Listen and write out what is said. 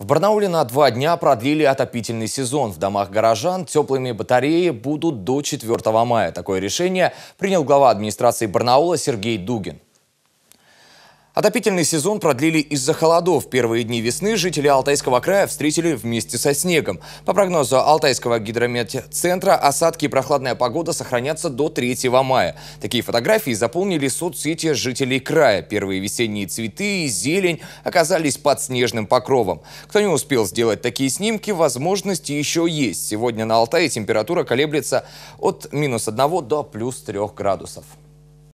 В Барнауле на два дня продлили отопительный сезон. В домах горожан теплыми батареи будут до 4 мая. Такое решение принял глава администрации Барнаула Сергей Дугин. Отопительный сезон продлили из-за холодов. Первые дни весны жители Алтайского края встретили вместе со снегом. По прогнозу Алтайского гидрометцентра, осадки и прохладная погода сохранятся до 3 мая. Такие фотографии заполнили соцсети жителей края. Первые весенние цветы и зелень оказались под снежным покровом. Кто не успел сделать такие снимки, возможности еще есть. Сегодня на Алтае температура колеблется от минус 1 до плюс 3 градусов.